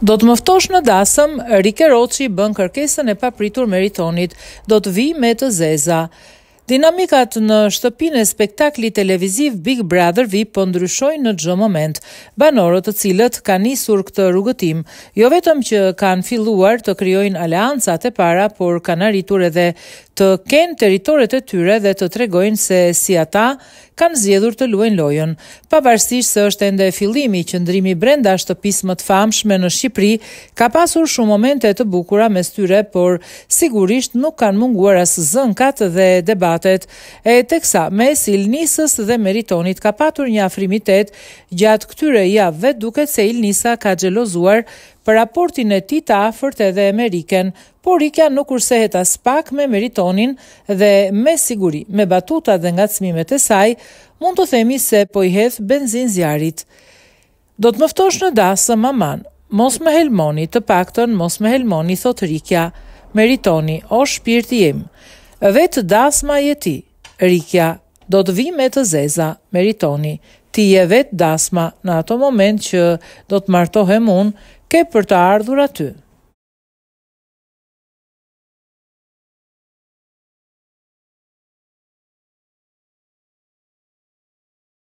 Do të mëftosh në dasëm, Rike Roqi bën kërkesën e papritur meritonit, do të vi me të zeza. Dinamikat në shtëpinë e televiziv Big Brother VIP po ndryshojnë në çdo moment. Banorët të cilët kanë nisur këtë rrugëtim, jo vetëm që kanë filluar të krijojnë aleancat e para, por kanë arritur edhe të kenë territoret e tyre dhe të tregojnë se si ata kanë zgjedhur të luajnë lojën. Pavarësisht se është ende fillimi i ndrimi brenda shtëpisë më të famshme në Shqipëri, ka pasur shumë momente të bukura mes tyre, por sigurisht nuk kanë munguar as zënkat dhe debat shtatet, e teksa me silnisës dhe meritonit ka patur një afrimitet gjatë këtyre javëve duket se ilnisa ka gjelozuar për raportin e ti ta afërt edhe Ameriken, por rikja nuk ursehet as pak me meritonin dhe me siguri, me batuta dhe nga cmimet e saj, mund të themi se po i hedh benzin zjarit. Do të mëftosh në dasë maman, mos me helmoni të pakton, mos me helmoni thot rikja, meritoni o shpirti jemë. Vetë dasma je ti, rikja, do të vi me të zeza, meritoni, ti je vetë dasma në ato moment që do të martohem unë, ke për të ardhur aty.